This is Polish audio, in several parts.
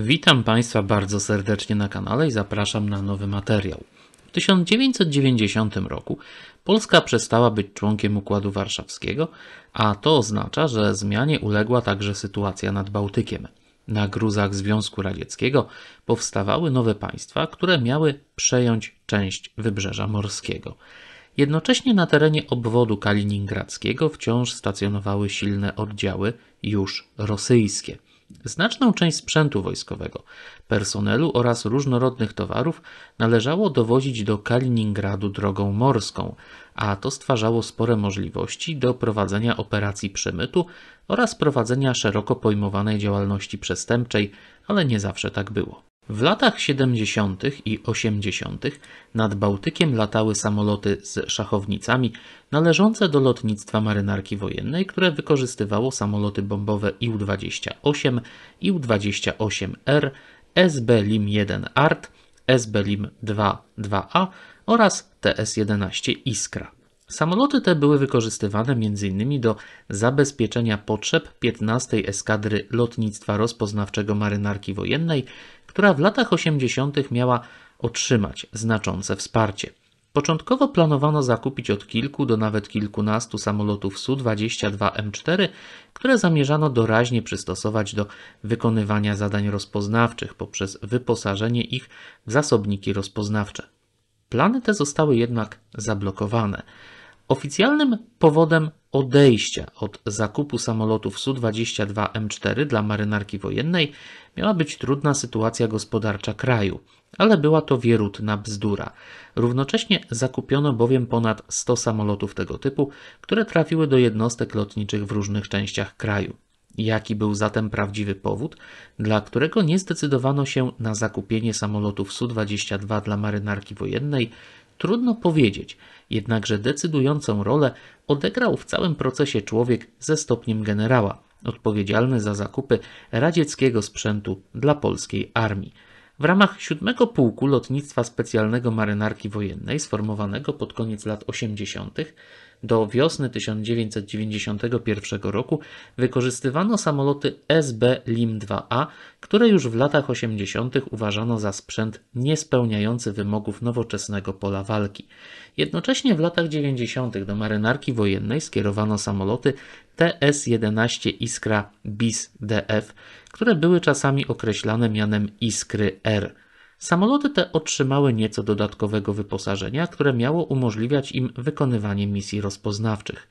Witam Państwa bardzo serdecznie na kanale i zapraszam na nowy materiał. W 1990 roku Polska przestała być członkiem Układu Warszawskiego, a to oznacza, że zmianie uległa także sytuacja nad Bałtykiem. Na gruzach Związku Radzieckiego powstawały nowe państwa, które miały przejąć część wybrzeża morskiego. Jednocześnie na terenie obwodu kaliningradzkiego wciąż stacjonowały silne oddziały już rosyjskie. Znaczną część sprzętu wojskowego, personelu oraz różnorodnych towarów należało dowozić do Kaliningradu drogą morską, a to stwarzało spore możliwości do prowadzenia operacji przemytu oraz prowadzenia szeroko pojmowanej działalności przestępczej, ale nie zawsze tak było. W latach 70. i 80. nad Bałtykiem latały samoloty z szachownicami należące do lotnictwa marynarki wojennej, które wykorzystywało samoloty bombowe iu 28 iu Ił-28R, SB Lim-1 Art, SB Lim-2 2A oraz TS-11 Iskra. Samoloty te były wykorzystywane m.in. do zabezpieczenia potrzeb 15 Eskadry Lotnictwa Rozpoznawczego Marynarki Wojennej która w latach 80. miała otrzymać znaczące wsparcie. Początkowo planowano zakupić od kilku do nawet kilkunastu samolotów Su-22M4, które zamierzano doraźnie przystosować do wykonywania zadań rozpoznawczych poprzez wyposażenie ich w zasobniki rozpoznawcze. Plany te zostały jednak zablokowane. Oficjalnym powodem odejścia od zakupu samolotów Su-22 M4 dla marynarki wojennej miała być trudna sytuacja gospodarcza kraju, ale była to wierutna bzdura. Równocześnie zakupiono bowiem ponad 100 samolotów tego typu, które trafiły do jednostek lotniczych w różnych częściach kraju. Jaki był zatem prawdziwy powód, dla którego nie zdecydowano się na zakupienie samolotów Su-22 dla marynarki wojennej, Trudno powiedzieć, jednakże decydującą rolę odegrał w całym procesie człowiek ze stopniem generała, odpowiedzialny za zakupy radzieckiego sprzętu dla polskiej armii. W ramach siódmego pułku lotnictwa specjalnego marynarki wojennej, sformowanego pod koniec lat 80., do wiosny 1991 roku wykorzystywano samoloty SB Lim-2A, które już w latach 80. uważano za sprzęt niespełniający wymogów nowoczesnego pola walki. Jednocześnie w latach 90. do marynarki wojennej skierowano samoloty TS-11 Iskra BIS-DF, które były czasami określane mianem Iskry R – Samoloty te otrzymały nieco dodatkowego wyposażenia, które miało umożliwiać im wykonywanie misji rozpoznawczych.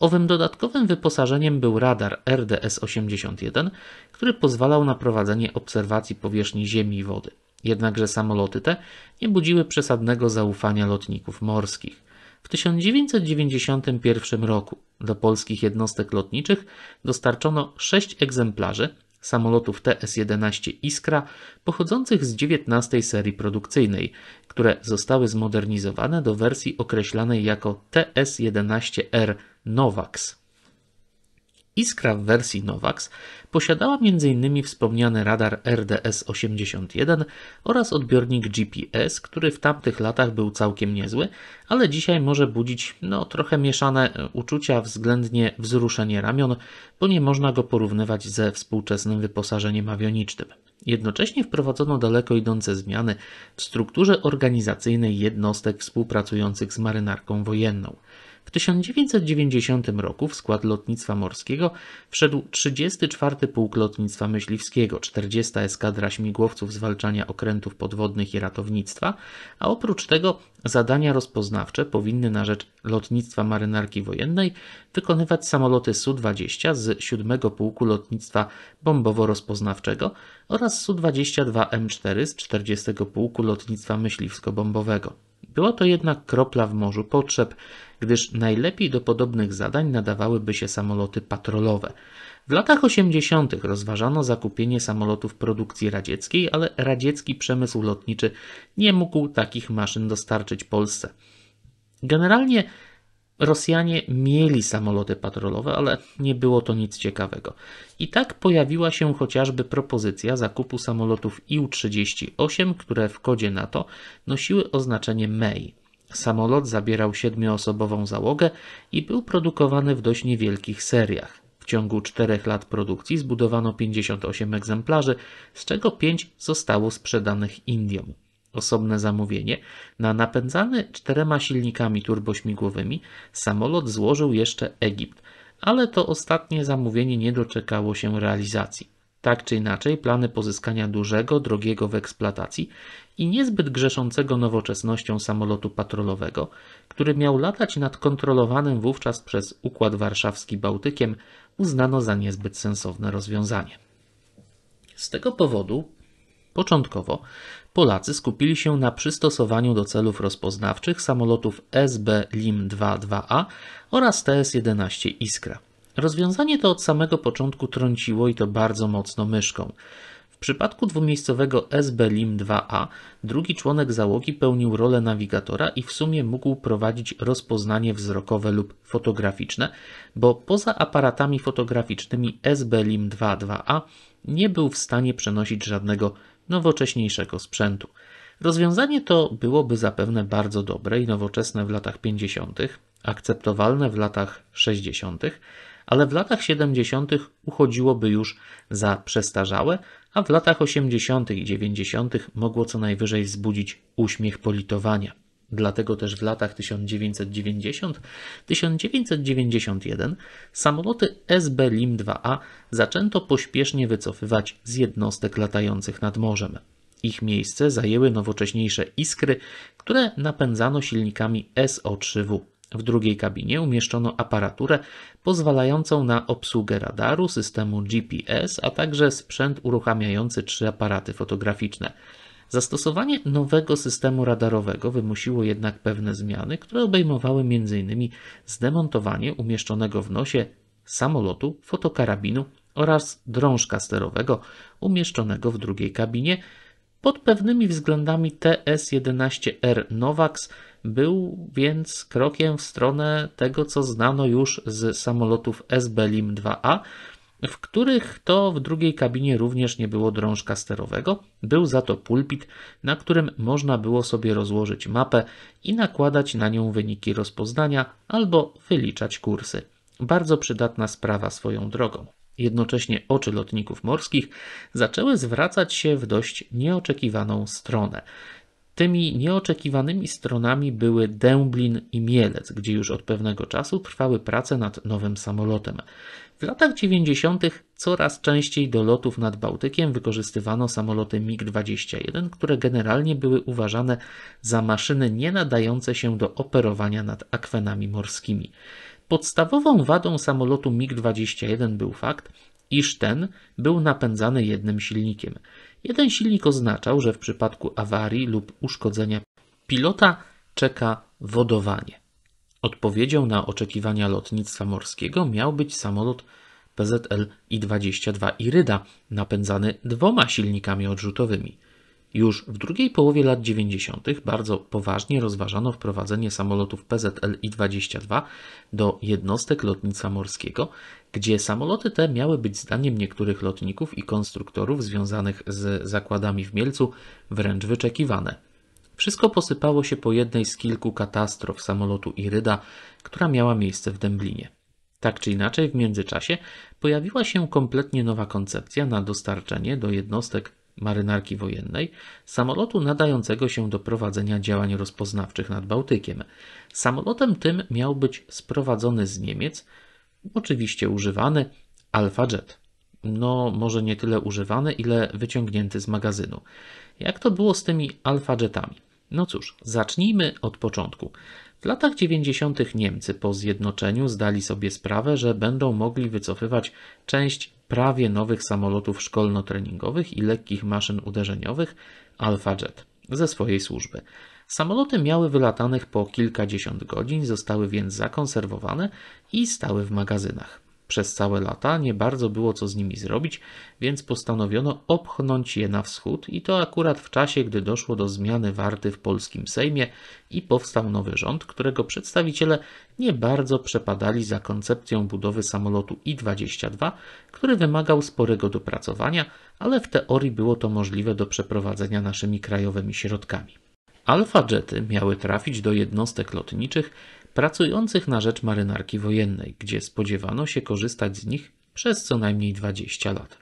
Owym dodatkowym wyposażeniem był radar RDS-81, który pozwalał na prowadzenie obserwacji powierzchni Ziemi i wody. Jednakże samoloty te nie budziły przesadnego zaufania lotników morskich. W 1991 roku do polskich jednostek lotniczych dostarczono sześć egzemplarzy, samolotów TS-11 Iskra pochodzących z 19 serii produkcyjnej, które zostały zmodernizowane do wersji określanej jako TS-11R Novax. Iskra w wersji Novax posiadała m.in. wspomniany radar RDS-81 oraz odbiornik GPS, który w tamtych latach był całkiem niezły, ale dzisiaj może budzić no, trochę mieszane e, uczucia względnie wzruszenie ramion, bo nie można go porównywać ze współczesnym wyposażeniem awionicznym. Jednocześnie wprowadzono daleko idące zmiany w strukturze organizacyjnej jednostek współpracujących z marynarką wojenną. W 1990 roku w skład lotnictwa morskiego wszedł 34 Pułk Lotnictwa Myśliwskiego, 40 Eskadra Śmigłowców Zwalczania Okrętów Podwodnych i Ratownictwa, a oprócz tego zadania rozpoznawcze powinny na rzecz lotnictwa marynarki wojennej wykonywać samoloty Su-20 z 7 Pułku Lotnictwa Bombowo-Rozpoznawczego oraz Su-22M4 z 40 Pułku Lotnictwa Myśliwsko-Bombowego. Była to jednak kropla w morzu potrzeb, gdyż najlepiej do podobnych zadań nadawałyby się samoloty patrolowe. W latach 80. rozważano zakupienie samolotów produkcji radzieckiej, ale radziecki przemysł lotniczy nie mógł takich maszyn dostarczyć Polsce. Generalnie Rosjanie mieli samoloty patrolowe, ale nie było to nic ciekawego. I tak pojawiła się chociażby propozycja zakupu samolotów Ił-38, które w kodzie NATO nosiły oznaczenie MEI. Samolot zabierał siedmioosobową załogę i był produkowany w dość niewielkich seriach. W ciągu czterech lat produkcji zbudowano 58 egzemplarzy, z czego 5 zostało sprzedanych Indiom osobne zamówienie, na napędzany czterema silnikami turbośmigłowymi samolot złożył jeszcze Egipt, ale to ostatnie zamówienie nie doczekało się realizacji. Tak czy inaczej, plany pozyskania dużego, drogiego w eksploatacji i niezbyt grzeszącego nowoczesnością samolotu patrolowego, który miał latać nad kontrolowanym wówczas przez Układ Warszawski Bałtykiem, uznano za niezbyt sensowne rozwiązanie. Z tego powodu początkowo Polacy skupili się na przystosowaniu do celów rozpoznawczych samolotów SB LIM-22A oraz TS-11 Iskra. Rozwiązanie to od samego początku trąciło i to bardzo mocno myszką. W przypadku dwumiejscowego SB LIM-2A drugi członek załogi pełnił rolę nawigatora i w sumie mógł prowadzić rozpoznanie wzrokowe lub fotograficzne, bo poza aparatami fotograficznymi SB LIM-22A nie był w stanie przenosić żadnego nowocześniejszego sprzętu. Rozwiązanie to byłoby zapewne bardzo dobre i nowoczesne w latach 50., akceptowalne w latach 60., ale w latach 70. uchodziłoby już za przestarzałe, a w latach 80. i 90. mogło co najwyżej wzbudzić uśmiech politowania. Dlatego też w latach 1990-1991 samoloty SB LIM-2A zaczęto pośpiesznie wycofywać z jednostek latających nad morzem. Ich miejsce zajęły nowocześniejsze iskry, które napędzano silnikami SO3W. W drugiej kabinie umieszczono aparaturę pozwalającą na obsługę radaru, systemu GPS, a także sprzęt uruchamiający trzy aparaty fotograficzne. Zastosowanie nowego systemu radarowego wymusiło jednak pewne zmiany, które obejmowały m.in. zdemontowanie umieszczonego w nosie samolotu, fotokarabinu oraz drążka sterowego umieszczonego w drugiej kabinie. Pod pewnymi względami TS-11R Novax był więc krokiem w stronę tego, co znano już z samolotów SB-LIM 2A, w których to w drugiej kabinie również nie było drążka sterowego, był za to pulpit, na którym można było sobie rozłożyć mapę i nakładać na nią wyniki rozpoznania albo wyliczać kursy. Bardzo przydatna sprawa swoją drogą. Jednocześnie oczy lotników morskich zaczęły zwracać się w dość nieoczekiwaną stronę. Tymi nieoczekiwanymi stronami były Dęblin i Mielec, gdzie już od pewnego czasu trwały prace nad nowym samolotem. W latach 90. coraz częściej do lotów nad Bałtykiem wykorzystywano samoloty MiG-21, które generalnie były uważane za maszyny nie nadające się do operowania nad akwenami morskimi. Podstawową wadą samolotu MiG-21 był fakt, iż ten był napędzany jednym silnikiem. Jeden silnik oznaczał, że w przypadku awarii lub uszkodzenia pilota czeka wodowanie. Odpowiedzią na oczekiwania lotnictwa morskiego miał być samolot PZL I-22 Iryda, napędzany dwoma silnikami odrzutowymi. Już w drugiej połowie lat 90. bardzo poważnie rozważano wprowadzenie samolotów PZL-I-22 do jednostek lotnictwa morskiego, gdzie samoloty te miały być zdaniem niektórych lotników i konstruktorów związanych z zakładami w Mielcu wręcz wyczekiwane. Wszystko posypało się po jednej z kilku katastrof samolotu Iryda, która miała miejsce w Dęblinie. Tak czy inaczej, w międzyczasie pojawiła się kompletnie nowa koncepcja na dostarczenie do jednostek marynarki wojennej samolotu nadającego się do prowadzenia działań rozpoznawczych nad Bałtykiem. Samolotem tym miał być sprowadzony z Niemiec, oczywiście używany, Alfa Jet. No, może nie tyle używany, ile wyciągnięty z magazynu. Jak to było z tymi Alfa Jetami? No cóż, zacznijmy od początku. W latach 90. Niemcy po zjednoczeniu zdali sobie sprawę, że będą mogli wycofywać część prawie nowych samolotów szkolno-treningowych i lekkich maszyn uderzeniowych Alpha Jet ze swojej służby. Samoloty miały wylatanych po kilkadziesiąt godzin, zostały więc zakonserwowane i stały w magazynach. Przez całe lata nie bardzo było co z nimi zrobić, więc postanowiono opchnąć je na wschód i to akurat w czasie, gdy doszło do zmiany warty w polskim Sejmie i powstał nowy rząd, którego przedstawiciele nie bardzo przepadali za koncepcją budowy samolotu I-22, który wymagał sporego dopracowania, ale w teorii było to możliwe do przeprowadzenia naszymi krajowymi środkami. Alfa jety miały trafić do jednostek lotniczych pracujących na rzecz marynarki wojennej, gdzie spodziewano się korzystać z nich przez co najmniej 20 lat.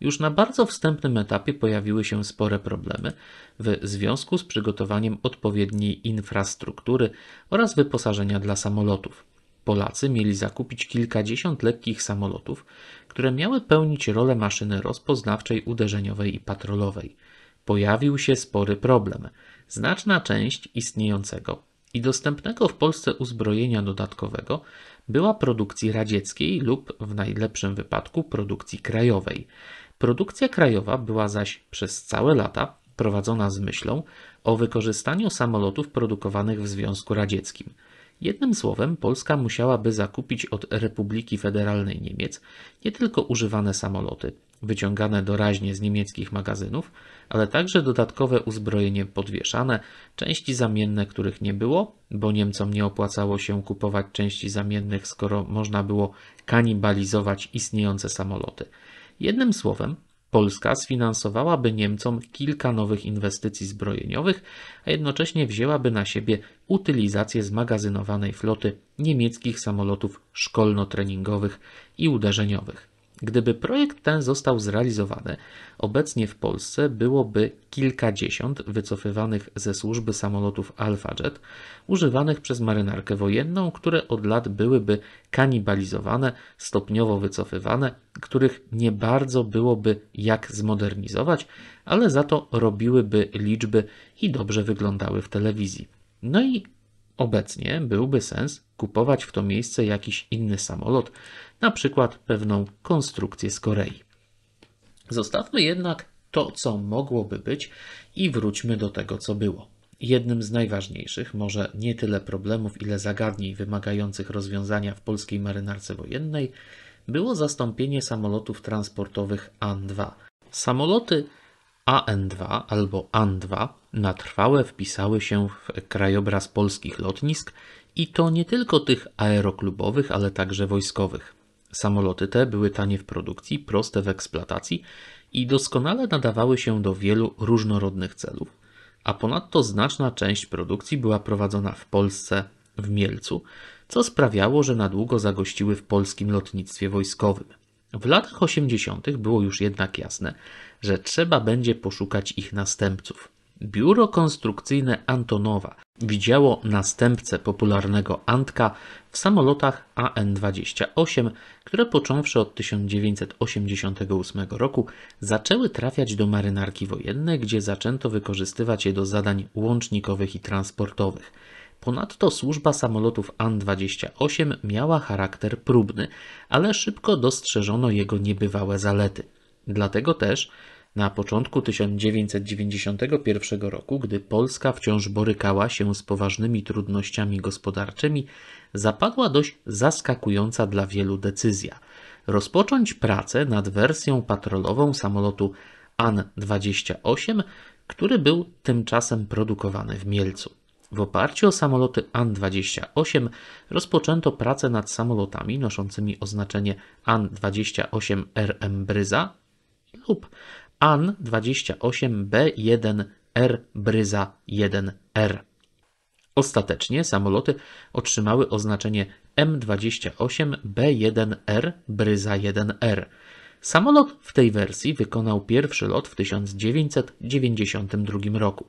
Już na bardzo wstępnym etapie pojawiły się spore problemy w związku z przygotowaniem odpowiedniej infrastruktury oraz wyposażenia dla samolotów. Polacy mieli zakupić kilkadziesiąt lekkich samolotów, które miały pełnić rolę maszyny rozpoznawczej, uderzeniowej i patrolowej. Pojawił się spory problem. Znaczna część istniejącego i dostępnego w Polsce uzbrojenia dodatkowego była produkcji radzieckiej lub w najlepszym wypadku produkcji krajowej. Produkcja krajowa była zaś przez całe lata prowadzona z myślą o wykorzystaniu samolotów produkowanych w Związku Radzieckim. Jednym słowem, Polska musiałaby zakupić od Republiki Federalnej Niemiec nie tylko używane samoloty, wyciągane doraźnie z niemieckich magazynów, ale także dodatkowe uzbrojenie podwieszane, części zamienne, których nie było, bo Niemcom nie opłacało się kupować części zamiennych, skoro można było kanibalizować istniejące samoloty. Jednym słowem, Polska sfinansowałaby Niemcom kilka nowych inwestycji zbrojeniowych, a jednocześnie wzięłaby na siebie utylizację zmagazynowanej floty niemieckich samolotów szkolno-treningowych i uderzeniowych. Gdyby projekt ten został zrealizowany, obecnie w Polsce byłoby kilkadziesiąt wycofywanych ze służby samolotów Alpha Jet, używanych przez marynarkę wojenną, które od lat byłyby kanibalizowane, stopniowo wycofywane, których nie bardzo byłoby jak zmodernizować, ale za to robiłyby liczby i dobrze wyglądały w telewizji. No i Obecnie byłby sens kupować w to miejsce jakiś inny samolot, na przykład pewną konstrukcję z Korei. Zostawmy jednak to, co mogłoby być i wróćmy do tego, co było. Jednym z najważniejszych, może nie tyle problemów, ile zagadnień wymagających rozwiązania w polskiej marynarce wojennej, było zastąpienie samolotów transportowych AN-2. Samoloty AN2 albo AN2 na trwałe wpisały się w krajobraz polskich lotnisk i to nie tylko tych aeroklubowych, ale także wojskowych. Samoloty te były tanie w produkcji, proste w eksploatacji i doskonale nadawały się do wielu różnorodnych celów, a ponadto znaczna część produkcji była prowadzona w Polsce, w Mielcu, co sprawiało, że na długo zagościły w polskim lotnictwie wojskowym. W latach 80. było już jednak jasne, że trzeba będzie poszukać ich następców. Biuro konstrukcyjne Antonowa widziało następcę popularnego Antka w samolotach AN-28, które począwszy od 1988 roku zaczęły trafiać do marynarki wojennej, gdzie zaczęto wykorzystywać je do zadań łącznikowych i transportowych. Ponadto służba samolotów AN-28 miała charakter próbny, ale szybko dostrzeżono jego niebywałe zalety – Dlatego też na początku 1991 roku, gdy Polska wciąż borykała się z poważnymi trudnościami gospodarczymi, zapadła dość zaskakująca dla wielu decyzja. Rozpocząć pracę nad wersją patrolową samolotu An-28, który był tymczasem produkowany w Mielcu. W oparciu o samoloty AN-28 rozpoczęto pracę nad samolotami noszącymi oznaczenie AN-28 RM Bryza lub AN-28B1R er Bryza 1R. Er. Ostatecznie samoloty otrzymały oznaczenie M28B1R er Bryza 1R. Samolot w tej wersji wykonał pierwszy lot w 1992 roku.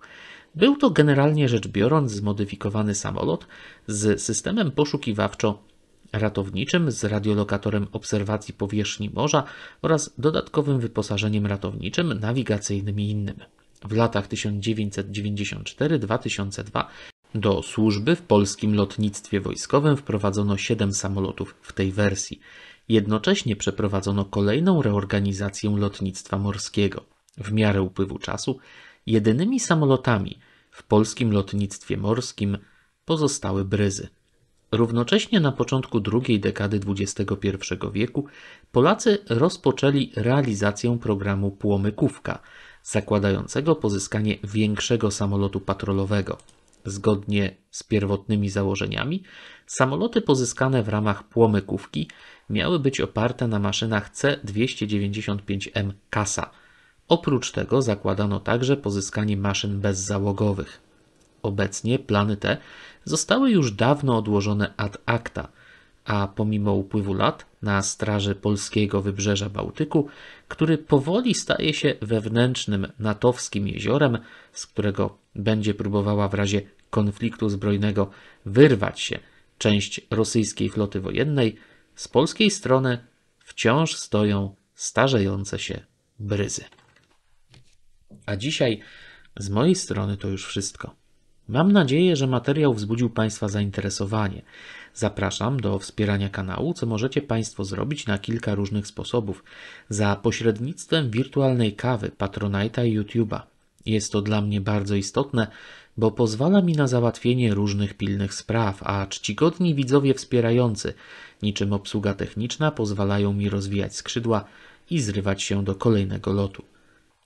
Był to generalnie rzecz biorąc zmodyfikowany samolot z systemem poszukiwawczo ratowniczym z radiolokatorem obserwacji powierzchni morza oraz dodatkowym wyposażeniem ratowniczym, nawigacyjnym i innym. W latach 1994-2002 do służby w polskim lotnictwie wojskowym wprowadzono 7 samolotów w tej wersji. Jednocześnie przeprowadzono kolejną reorganizację lotnictwa morskiego. W miarę upływu czasu jedynymi samolotami w polskim lotnictwie morskim pozostały bryzy. Równocześnie na początku drugiej dekady XXI wieku Polacy rozpoczęli realizację programu Płomykówka, zakładającego pozyskanie większego samolotu patrolowego. Zgodnie z pierwotnymi założeniami, samoloty pozyskane w ramach Płomykówki miały być oparte na maszynach C-295M Kasa. Oprócz tego zakładano także pozyskanie maszyn bezzałogowych. Obecnie plany te zostały już dawno odłożone ad acta, a pomimo upływu lat na straży polskiego wybrzeża Bałtyku, który powoli staje się wewnętrznym natowskim jeziorem, z którego będzie próbowała w razie konfliktu zbrojnego wyrwać się część rosyjskiej floty wojennej, z polskiej strony wciąż stoją starzejące się bryzy. A dzisiaj z mojej strony to już wszystko. Mam nadzieję, że materiał wzbudził Państwa zainteresowanie. Zapraszam do wspierania kanału, co możecie Państwo zrobić na kilka różnych sposobów. Za pośrednictwem wirtualnej kawy, patronajta i YouTube'a. Jest to dla mnie bardzo istotne, bo pozwala mi na załatwienie różnych pilnych spraw, a czcigodni widzowie wspierający, niczym obsługa techniczna, pozwalają mi rozwijać skrzydła i zrywać się do kolejnego lotu.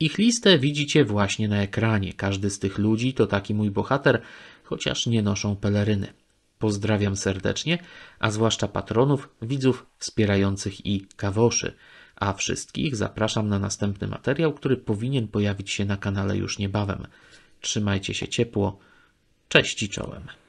Ich listę widzicie właśnie na ekranie. Każdy z tych ludzi to taki mój bohater, chociaż nie noszą peleryny. Pozdrawiam serdecznie, a zwłaszcza patronów, widzów wspierających i kawoszy. A wszystkich zapraszam na następny materiał, który powinien pojawić się na kanale już niebawem. Trzymajcie się ciepło. Cześć i czołem.